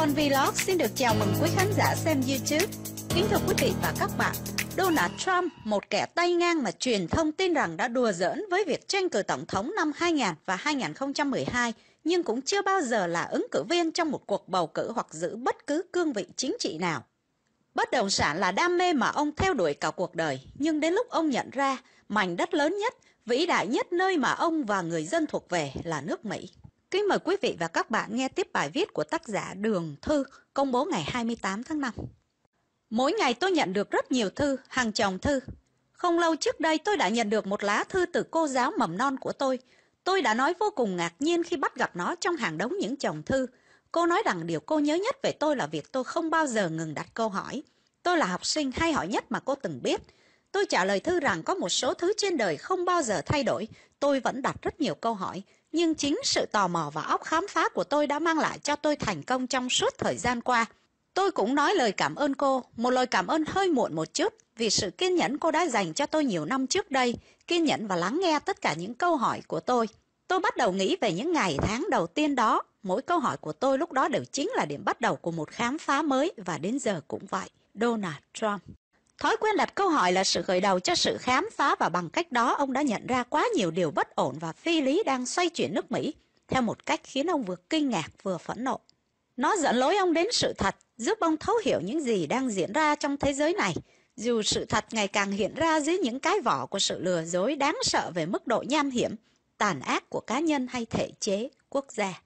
Con Vlog xin được chào mừng quý khán giả xem YouTube. Kính thưa quý vị và các bạn, Donald Trump, một kẻ tay ngang mà truyền thông tin rằng đã đùa giỡn với việc tranh cử tổng thống năm 2000 và 2012, nhưng cũng chưa bao giờ là ứng cử viên trong một cuộc bầu cử hoặc giữ bất cứ cương vị chính trị nào. Bất động sản là đam mê mà ông theo đuổi cả cuộc đời, nhưng đến lúc ông nhận ra mảnh đất lớn nhất, vĩ đại nhất nơi mà ông và người dân thuộc về là nước Mỹ. Kính mời quý vị và các bạn nghe tiếp bài viết của tác giả Đường Thư công bố ngày 28 tháng 5. Mỗi ngày tôi nhận được rất nhiều thư, hàng chồng thư. Không lâu trước đây tôi đã nhận được một lá thư từ cô giáo mầm non của tôi. Tôi đã nói vô cùng ngạc nhiên khi bắt gặp nó trong hàng đống những chồng thư. Cô nói rằng điều cô nhớ nhất về tôi là việc tôi không bao giờ ngừng đặt câu hỏi. Tôi là học sinh hay hỏi nhất mà cô từng biết – Tôi trả lời thư rằng có một số thứ trên đời không bao giờ thay đổi. Tôi vẫn đặt rất nhiều câu hỏi, nhưng chính sự tò mò và óc khám phá của tôi đã mang lại cho tôi thành công trong suốt thời gian qua. Tôi cũng nói lời cảm ơn cô, một lời cảm ơn hơi muộn một chút vì sự kiên nhẫn cô đã dành cho tôi nhiều năm trước đây, kiên nhẫn và lắng nghe tất cả những câu hỏi của tôi. Tôi bắt đầu nghĩ về những ngày tháng đầu tiên đó, mỗi câu hỏi của tôi lúc đó đều chính là điểm bắt đầu của một khám phá mới và đến giờ cũng vậy. Donald Trump thói quen đặt câu hỏi là sự khởi đầu cho sự khám phá và bằng cách đó ông đã nhận ra quá nhiều điều bất ổn và phi lý đang xoay chuyển nước mỹ theo một cách khiến ông vừa kinh ngạc vừa phẫn nộ nó dẫn lối ông đến sự thật giúp ông thấu hiểu những gì đang diễn ra trong thế giới này dù sự thật ngày càng hiện ra dưới những cái vỏ của sự lừa dối đáng sợ về mức độ nham hiểm tàn ác của cá nhân hay thể chế quốc gia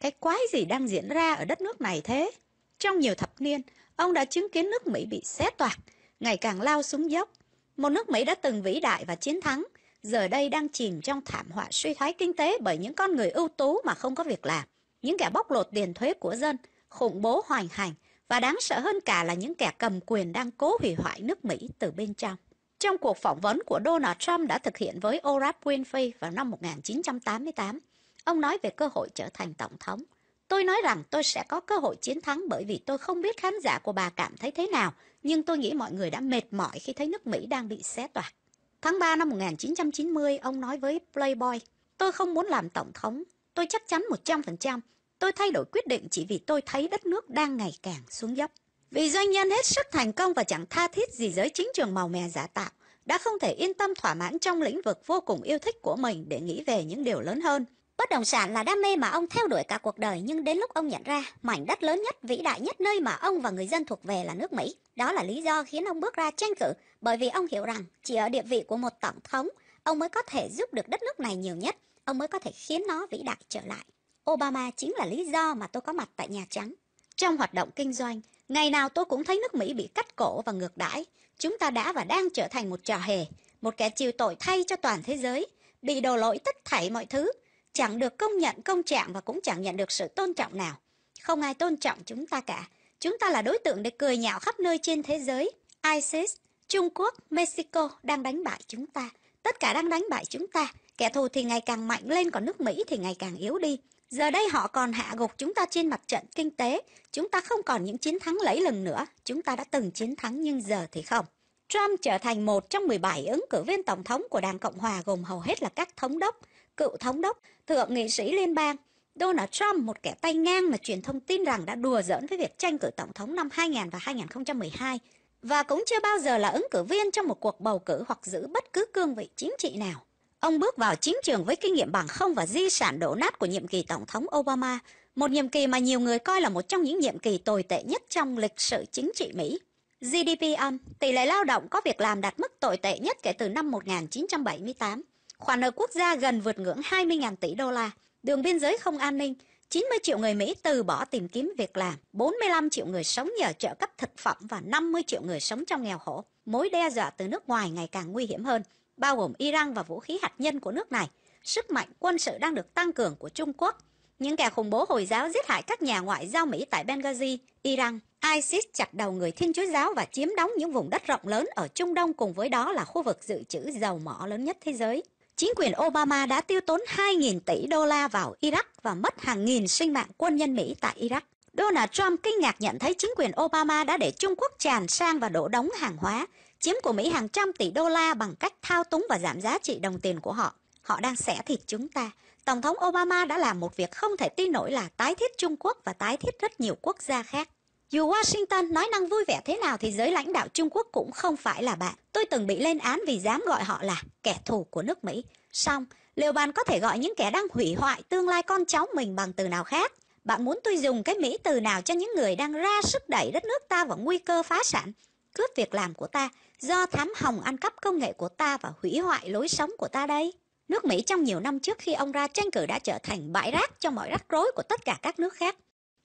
cái quái gì đang diễn ra ở đất nước này thế trong nhiều thập niên ông đã chứng kiến nước mỹ bị xé toạc ngày càng lao xuống dốc. Một nước Mỹ đã từng vĩ đại và chiến thắng, giờ đây đang chìm trong thảm họa suy thoái kinh tế bởi những con người ưu tú mà không có việc làm, những kẻ bóc lột tiền thuế của dân, khủng bố hoành hành và đáng sợ hơn cả là những kẻ cầm quyền đang cố hủy hoại nước Mỹ từ bên trong. Trong cuộc phỏng vấn của Donald Trump đã thực hiện với Oprah Winfrey vào năm 1988, ông nói về cơ hội trở thành tổng thống – Tôi nói rằng tôi sẽ có cơ hội chiến thắng bởi vì tôi không biết khán giả của bà cảm thấy thế nào, nhưng tôi nghĩ mọi người đã mệt mỏi khi thấy nước Mỹ đang bị xé toạc. Tháng 3 năm 1990, ông nói với Playboy, tôi không muốn làm tổng thống, tôi chắc chắn 100%, tôi thay đổi quyết định chỉ vì tôi thấy đất nước đang ngày càng xuống dốc. Vì doanh nhân hết sức thành công và chẳng tha thiết gì giới chính trường màu mè giả tạo, đã không thể yên tâm thỏa mãn trong lĩnh vực vô cùng yêu thích của mình để nghĩ về những điều lớn hơn – Bất động sản là đam mê mà ông theo đuổi cả cuộc đời nhưng đến lúc ông nhận ra mảnh đất lớn nhất, vĩ đại nhất nơi mà ông và người dân thuộc về là nước Mỹ. Đó là lý do khiến ông bước ra tranh cử bởi vì ông hiểu rằng chỉ ở địa vị của một tổng thống, ông mới có thể giúp được đất nước này nhiều nhất, ông mới có thể khiến nó vĩ đại trở lại. Obama chính là lý do mà tôi có mặt tại Nhà Trắng. Trong hoạt động kinh doanh, ngày nào tôi cũng thấy nước Mỹ bị cắt cổ và ngược đãi. Chúng ta đã và đang trở thành một trò hề, một kẻ chịu tội thay cho toàn thế giới, bị đổ lỗi tất thảy mọi thứ, chẳng được công nhận công trạng và cũng chẳng nhận được sự tôn trọng nào. Không ai tôn trọng chúng ta cả. Chúng ta là đối tượng để cười nhạo khắp nơi trên thế giới. ISIS, Trung Quốc, Mexico đang đánh bại chúng ta. Tất cả đang đánh bại chúng ta. Kẻ thù thì ngày càng mạnh lên, còn nước Mỹ thì ngày càng yếu đi. Giờ đây họ còn hạ gục chúng ta trên mặt trận kinh tế. Chúng ta không còn những chiến thắng lấy lừng nữa. Chúng ta đã từng chiến thắng nhưng giờ thì không. Trump trở thành một trong 17 ứng cử viên tổng thống của Đảng Cộng Hòa gồm hầu hết là các thống đốc cựu thống đốc, thượng nghị sĩ liên bang. Donald Trump, một kẻ tay ngang mà truyền thông tin rằng đã đùa giỡn với việc tranh cử tổng thống năm 2000 và 2012, và cũng chưa bao giờ là ứng cử viên trong một cuộc bầu cử hoặc giữ bất cứ cương vị chính trị nào. Ông bước vào chính trường với kinh nghiệm bằng không và di sản đổ nát của nhiệm kỳ Tổng thống Obama, một nhiệm kỳ mà nhiều người coi là một trong những nhiệm kỳ tồi tệ nhất trong lịch sử chính trị Mỹ. GDP âm, um, tỷ lệ lao động có việc làm đạt mức tồi tệ nhất kể từ năm 1978. Khoản nợ quốc gia gần vượt ngưỡng 20.000 tỷ đô la, đường biên giới không an ninh, 90 triệu người Mỹ từ bỏ tìm kiếm việc làm, 45 triệu người sống nhờ trợ cấp thực phẩm và 50 triệu người sống trong nghèo khổ. Mối đe dọa từ nước ngoài ngày càng nguy hiểm hơn, bao gồm Iran và vũ khí hạt nhân của nước này. Sức mạnh quân sự đang được tăng cường của Trung Quốc. Những kẻ khủng bố Hồi giáo giết hại các nhà ngoại giao Mỹ tại Benghazi, Iran. ISIS chặt đầu người Thiên Chúa Giáo và chiếm đóng những vùng đất rộng lớn ở Trung Đông cùng với đó là khu vực dự trữ dầu mỏ lớn nhất thế giới chính quyền Obama đã tiêu tốn 2.000 tỷ đô la vào Iraq và mất hàng nghìn sinh mạng quân nhân Mỹ tại Iraq. Donald Trump kinh ngạc nhận thấy chính quyền Obama đã để Trung Quốc tràn sang và đổ đóng hàng hóa, chiếm của Mỹ hàng trăm tỷ đô la bằng cách thao túng và giảm giá trị đồng tiền của họ. Họ đang xẻ thịt chúng ta. Tổng thống Obama đã làm một việc không thể tin nổi là tái thiết Trung Quốc và tái thiết rất nhiều quốc gia khác. Dù Washington nói năng vui vẻ thế nào thì giới lãnh đạo Trung Quốc cũng không phải là bạn. Tôi từng bị lên án vì dám gọi họ là kẻ thù của nước Mỹ. Song liệu bạn có thể gọi những kẻ đang hủy hoại tương lai con cháu mình bằng từ nào khác? Bạn muốn tôi dùng cái Mỹ từ nào cho những người đang ra sức đẩy đất nước ta vào nguy cơ phá sản, cướp việc làm của ta, do thám hồng ăn cắp công nghệ của ta và hủy hoại lối sống của ta đây? Nước Mỹ trong nhiều năm trước khi ông ra tranh cử đã trở thành bãi rác cho mọi rắc rối của tất cả các nước khác.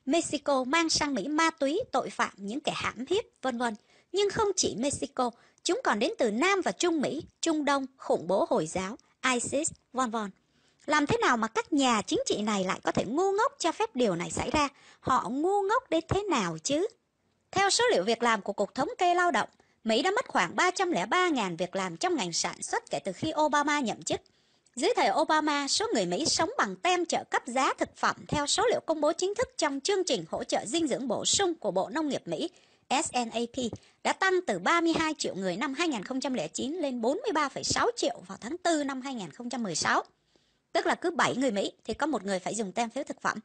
Mexico mang sang Mỹ ma túy, tội phạm, những kẻ hãm hiếp, vân vân. Nhưng không chỉ Mexico, chúng còn đến từ Nam và Trung Mỹ, Trung Đông, khủng bố Hồi giáo, ISIS, vân vân. Làm thế nào mà các nhà chính trị này lại có thể ngu ngốc cho phép điều này xảy ra? Họ ngu ngốc đến thế nào chứ? Theo số liệu việc làm của Cục Thống kê Lao động, Mỹ đã mất khoảng 303.000 việc làm trong ngành sản xuất kể từ khi Obama nhậm chức. Dưới thời Obama, số người Mỹ sống bằng tem trợ cấp giá thực phẩm theo số liệu công bố chính thức trong chương trình hỗ trợ dinh dưỡng bổ sung của Bộ Nông nghiệp Mỹ SNAP đã tăng từ 32 triệu người năm 2009 lên 43,6 triệu vào tháng 4 năm 2016. Tức là cứ 7 người Mỹ thì có một người phải dùng tem phiếu thực phẩm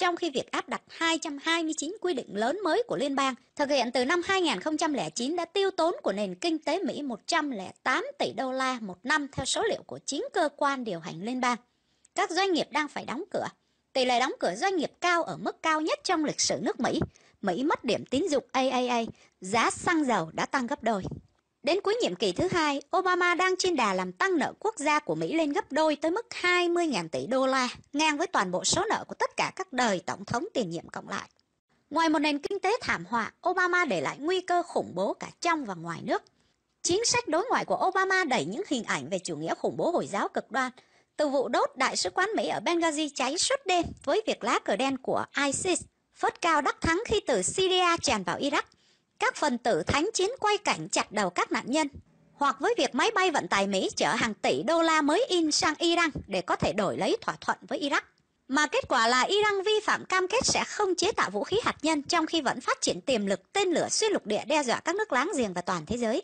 trong khi việc áp đặt 229 quy định lớn mới của liên bang thực hiện từ năm 2009 đã tiêu tốn của nền kinh tế Mỹ 108 tỷ đô la một năm theo số liệu của chính cơ quan điều hành liên bang. Các doanh nghiệp đang phải đóng cửa. Tỷ lệ đóng cửa doanh nghiệp cao ở mức cao nhất trong lịch sử nước Mỹ. Mỹ mất điểm tín dụng AAA, giá xăng dầu đã tăng gấp đôi. Đến cuối nhiệm kỳ thứ hai, Obama đang trên đà làm tăng nợ quốc gia của Mỹ lên gấp đôi tới mức 20.000 tỷ đô la, ngang với toàn bộ số nợ của tất cả các đời tổng thống tiền nhiệm cộng lại. Ngoài một nền kinh tế thảm họa, Obama để lại nguy cơ khủng bố cả trong và ngoài nước. Chính sách đối ngoại của Obama đẩy những hình ảnh về chủ nghĩa khủng bố Hồi giáo cực đoan, từ vụ đốt đại sứ quán Mỹ ở Benghazi cháy suốt đêm với việc lá cờ đen của ISIS phớt cao đắc thắng khi từ Syria tràn vào Iraq – các phần tử thánh chiến quay cảnh chặt đầu các nạn nhân hoặc với việc máy bay vận tải mỹ chở hàng tỷ đô la mới in sang iran để có thể đổi lấy thỏa thuận với iraq mà kết quả là iran vi phạm cam kết sẽ không chế tạo vũ khí hạt nhân trong khi vẫn phát triển tiềm lực tên lửa xuyên lục địa đe dọa các nước láng giềng và toàn thế giới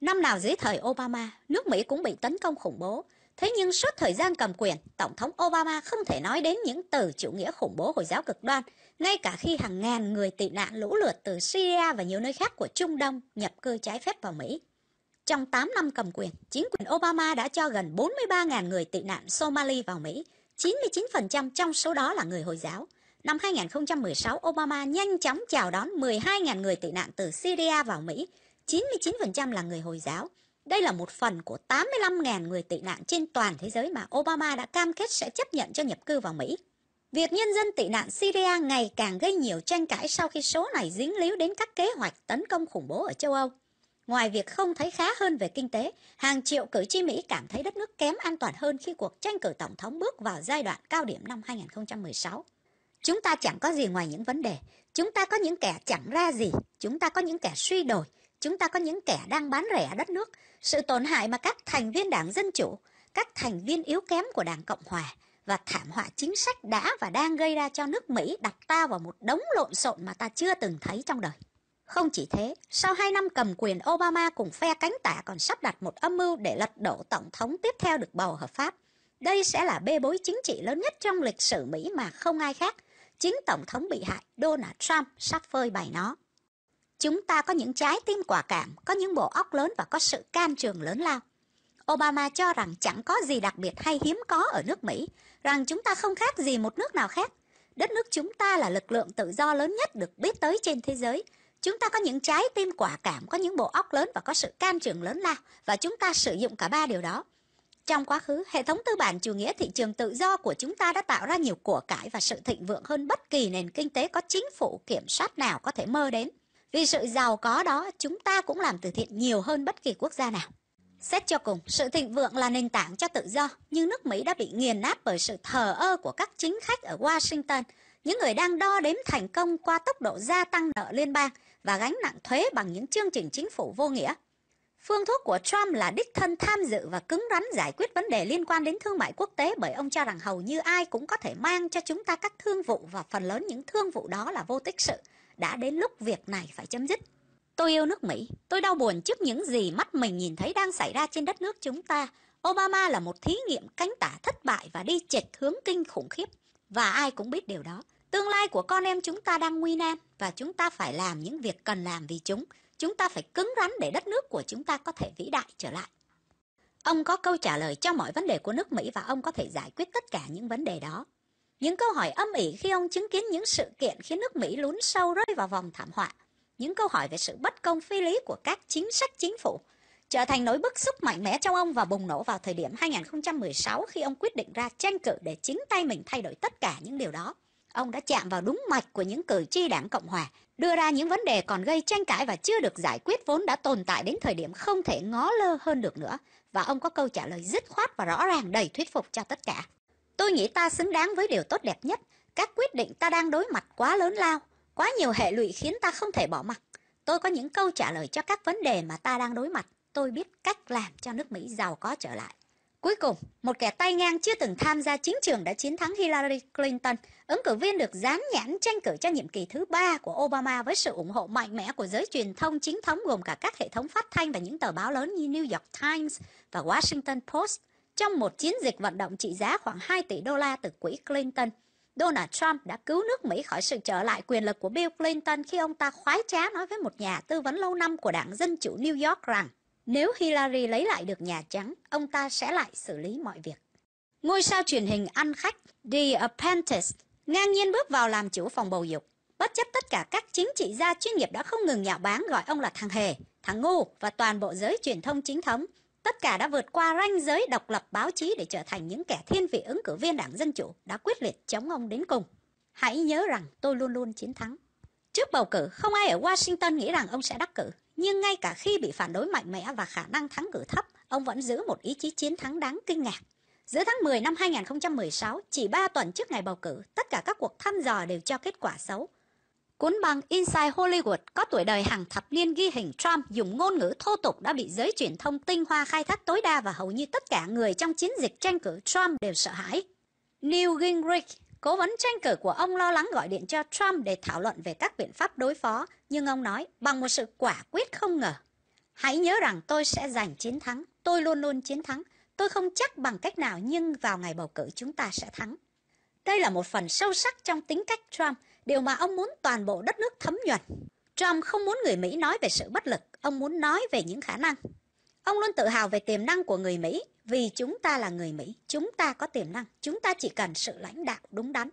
năm nào dưới thời obama nước mỹ cũng bị tấn công khủng bố thế nhưng suốt thời gian cầm quyền tổng thống obama không thể nói đến những từ chủ nghĩa khủng bố hồi giáo cực đoan ngay cả khi hàng ngàn người tị nạn lũ lượt từ Syria và nhiều nơi khác của Trung Đông nhập cư trái phép vào Mỹ. Trong 8 năm cầm quyền, chính quyền Obama đã cho gần 43.000 người tị nạn Somali vào Mỹ, 99% trong số đó là người Hồi giáo. Năm 2016, Obama nhanh chóng chào đón 12.000 người tị nạn từ Syria vào Mỹ, 99% là người Hồi giáo. Đây là một phần của 85.000 người tị nạn trên toàn thế giới mà Obama đã cam kết sẽ chấp nhận cho nhập cư vào Mỹ Việc nhân dân tị nạn Syria ngày càng gây nhiều tranh cãi sau khi số này dính líu đến các kế hoạch tấn công khủng bố ở châu Âu. Ngoài việc không thấy khá hơn về kinh tế, hàng triệu cử tri Mỹ cảm thấy đất nước kém an toàn hơn khi cuộc tranh cử tổng thống bước vào giai đoạn cao điểm năm 2016. Chúng ta chẳng có gì ngoài những vấn đề, chúng ta có những kẻ chẳng ra gì, chúng ta có những kẻ suy đồi, chúng ta có những kẻ đang bán rẻ đất nước, sự tổn hại mà các thành viên đảng Dân Chủ, các thành viên yếu kém của Đảng Cộng Hòa, và thảm họa chính sách đã và đang gây ra cho nước Mỹ đặt ta vào một đống lộn xộn mà ta chưa từng thấy trong đời. Không chỉ thế, sau 2 năm cầm quyền Obama cùng phe cánh tả còn sắp đặt một âm mưu để lật đổ tổng thống tiếp theo được bầu hợp pháp. Đây sẽ là bê bối chính trị lớn nhất trong lịch sử Mỹ mà không ai khác. Chính tổng thống bị hại Donald Trump sắp phơi bày nó. Chúng ta có những trái tim quả cảm, có những bộ óc lớn và có sự can trường lớn lao. Obama cho rằng chẳng có gì đặc biệt hay hiếm có ở nước Mỹ, rằng chúng ta không khác gì một nước nào khác. Đất nước chúng ta là lực lượng tự do lớn nhất được biết tới trên thế giới. Chúng ta có những trái tim quả cảm, có những bộ óc lớn và có sự can trường lớn lao và chúng ta sử dụng cả ba điều đó. Trong quá khứ, hệ thống tư bản chủ nghĩa thị trường tự do của chúng ta đã tạo ra nhiều của cải và sự thịnh vượng hơn bất kỳ nền kinh tế có chính phủ kiểm soát nào có thể mơ đến. Vì sự giàu có đó, chúng ta cũng làm từ thiện nhiều hơn bất kỳ quốc gia nào. Xét cho cùng, sự thịnh vượng là nền tảng cho tự do, nhưng nước Mỹ đã bị nghiền nát bởi sự thờ ơ của các chính khách ở Washington, những người đang đo đếm thành công qua tốc độ gia tăng nợ liên bang và gánh nặng thuế bằng những chương trình chính phủ vô nghĩa. Phương thuốc của Trump là đích thân tham dự và cứng rắn giải quyết vấn đề liên quan đến thương mại quốc tế bởi ông cho rằng hầu như ai cũng có thể mang cho chúng ta các thương vụ và phần lớn những thương vụ đó là vô tích sự. Đã đến lúc việc này phải chấm dứt. Tôi yêu nước Mỹ, tôi đau buồn trước những gì mắt mình nhìn thấy đang xảy ra trên đất nước chúng ta. Obama là một thí nghiệm cánh tả thất bại và đi chệch hướng kinh khủng khiếp. Và ai cũng biết điều đó. Tương lai của con em chúng ta đang nguy nan và chúng ta phải làm những việc cần làm vì chúng. Chúng ta phải cứng rắn để đất nước của chúng ta có thể vĩ đại trở lại. Ông có câu trả lời cho mọi vấn đề của nước Mỹ và ông có thể giải quyết tất cả những vấn đề đó. Những câu hỏi âm ỉ khi ông chứng kiến những sự kiện khiến nước Mỹ lún sâu rơi vào vòng thảm họa những câu hỏi về sự bất công phi lý của các chính sách chính phủ trở thành nỗi bức xúc mạnh mẽ trong ông và bùng nổ vào thời điểm 2016 khi ông quyết định ra tranh cử để chính tay mình thay đổi tất cả những điều đó. Ông đã chạm vào đúng mạch của những cử tri đảng Cộng Hòa, đưa ra những vấn đề còn gây tranh cãi và chưa được giải quyết vốn đã tồn tại đến thời điểm không thể ngó lơ hơn được nữa. Và ông có câu trả lời dứt khoát và rõ ràng đầy thuyết phục cho tất cả. Tôi nghĩ ta xứng đáng với điều tốt đẹp nhất. Các quyết định ta đang đối mặt quá lớn lao, Quá nhiều hệ lụy khiến ta không thể bỏ mặc. Tôi có những câu trả lời cho các vấn đề mà ta đang đối mặt. Tôi biết cách làm cho nước Mỹ giàu có trở lại. Cuối cùng, một kẻ tay ngang chưa từng tham gia chính trường đã chiến thắng Hillary Clinton, ứng cử viên được dán nhãn tranh cử cho nhiệm kỳ thứ ba của Obama với sự ủng hộ mạnh mẽ của giới truyền thông chính thống gồm cả các hệ thống phát thanh và những tờ báo lớn như New York Times và Washington Post trong một chiến dịch vận động trị giá khoảng 2 tỷ đô la từ quỹ Clinton Donald Trump đã cứu nước Mỹ khỏi sự trở lại quyền lực của Bill Clinton khi ông ta khoái trá nói với một nhà tư vấn lâu năm của đảng Dân Chủ New York rằng nếu Hillary lấy lại được Nhà Trắng, ông ta sẽ lại xử lý mọi việc. Ngôi sao truyền hình ăn khách The Apprentice ngang nhiên bước vào làm chủ phòng bầu dục. Bất chấp tất cả các chính trị gia chuyên nghiệp đã không ngừng nhạo báng gọi ông là thằng hề, thằng ngu và toàn bộ giới truyền thông chính thống, tất cả đã vượt qua ranh giới độc lập báo chí để trở thành những kẻ thiên vị ứng cử viên đảng Dân Chủ đã quyết liệt chống ông đến cùng. Hãy nhớ rằng tôi luôn luôn chiến thắng. Trước bầu cử, không ai ở Washington nghĩ rằng ông sẽ đắc cử. Nhưng ngay cả khi bị phản đối mạnh mẽ và khả năng thắng cử thấp, ông vẫn giữ một ý chí chiến thắng đáng kinh ngạc. Giữa tháng 10 năm 2016, chỉ 3 tuần trước ngày bầu cử, tất cả các cuộc thăm dò đều cho kết quả xấu. Cuốn băng Inside Hollywood có tuổi đời hàng thập niên ghi hình Trump dùng ngôn ngữ thô tục đã bị giới truyền thông tinh hoa khai thác tối đa và hầu như tất cả người trong chiến dịch tranh cử Trump đều sợ hãi. Neil Gingrich, cố vấn tranh cử của ông lo lắng gọi điện cho Trump để thảo luận về các biện pháp đối phó, nhưng ông nói bằng một sự quả quyết không ngờ. Hãy nhớ rằng tôi sẽ giành chiến thắng, tôi luôn luôn chiến thắng, tôi không chắc bằng cách nào nhưng vào ngày bầu cử chúng ta sẽ thắng. Đây là một phần sâu sắc trong tính cách Trump – điều mà ông muốn toàn bộ đất nước thấm nhuận. Trump không muốn người Mỹ nói về sự bất lực, ông muốn nói về những khả năng. Ông luôn tự hào về tiềm năng của người Mỹ vì chúng ta là người Mỹ, chúng ta có tiềm năng, chúng ta chỉ cần sự lãnh đạo đúng đắn.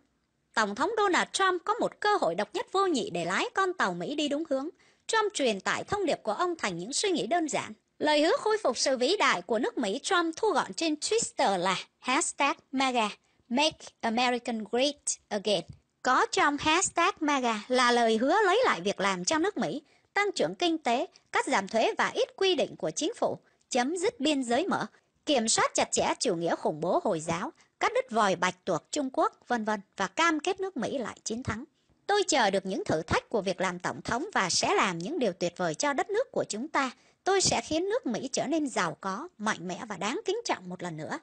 Tổng thống Donald Trump có một cơ hội độc nhất vô nhị để lái con tàu Mỹ đi đúng hướng. Trump truyền tải thông điệp của ông thành những suy nghĩ đơn giản. Lời hứa khôi phục sự vĩ đại của nước Mỹ Trump thu gọn trên Twitter là hashtag MAGA, Make American Great Again. Có trong hashtag MAGA là lời hứa lấy lại việc làm trong nước Mỹ, tăng trưởng kinh tế, cắt giảm thuế và ít quy định của chính phủ, chấm dứt biên giới mở, kiểm soát chặt chẽ chủ nghĩa khủng bố Hồi giáo, cắt đứt vòi bạch tuộc Trung Quốc, vân vân và cam kết nước Mỹ lại chiến thắng. Tôi chờ được những thử thách của việc làm tổng thống và sẽ làm những điều tuyệt vời cho đất nước của chúng ta. Tôi sẽ khiến nước Mỹ trở nên giàu có, mạnh mẽ và đáng kính trọng một lần nữa.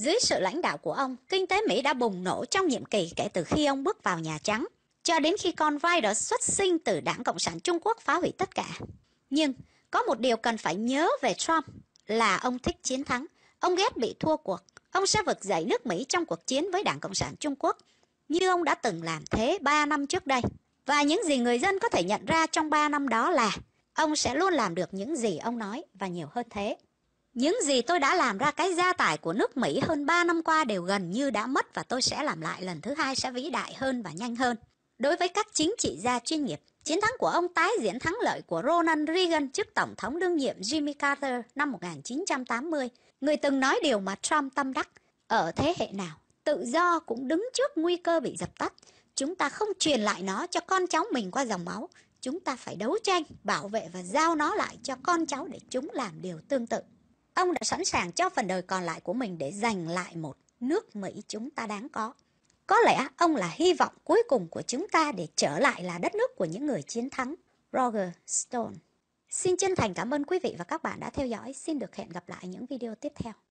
Dưới sự lãnh đạo của ông, kinh tế Mỹ đã bùng nổ trong nhiệm kỳ kể từ khi ông bước vào Nhà Trắng, cho đến khi con Ryder xuất sinh từ Đảng Cộng sản Trung Quốc phá hủy tất cả. Nhưng có một điều cần phải nhớ về Trump là ông thích chiến thắng, ông ghét bị thua cuộc, ông sẽ vực dậy nước Mỹ trong cuộc chiến với Đảng Cộng sản Trung Quốc, như ông đã từng làm thế 3 năm trước đây. Và những gì người dân có thể nhận ra trong 3 năm đó là ông sẽ luôn làm được những gì ông nói và nhiều hơn thế. Những gì tôi đã làm ra cái gia tài của nước Mỹ hơn ba năm qua đều gần như đã mất và tôi sẽ làm lại lần thứ hai sẽ vĩ đại hơn và nhanh hơn. Đối với các chính trị gia chuyên nghiệp, chiến thắng của ông tái diễn thắng lợi của Ronald Reagan trước Tổng thống đương nhiệm Jimmy Carter năm 1980, người từng nói điều mà Trump tâm đắc. Ở thế hệ nào, tự do cũng đứng trước nguy cơ bị dập tắt. Chúng ta không truyền lại nó cho con cháu mình qua dòng máu. Chúng ta phải đấu tranh, bảo vệ và giao nó lại cho con cháu để chúng làm điều tương tự. Ông đã sẵn sàng cho phần đời còn lại của mình để giành lại một nước Mỹ chúng ta đáng có. Có lẽ ông là hy vọng cuối cùng của chúng ta để trở lại là đất nước của những người chiến thắng. Roger Stone Xin chân thành cảm ơn quý vị và các bạn đã theo dõi. Xin được hẹn gặp lại những video tiếp theo.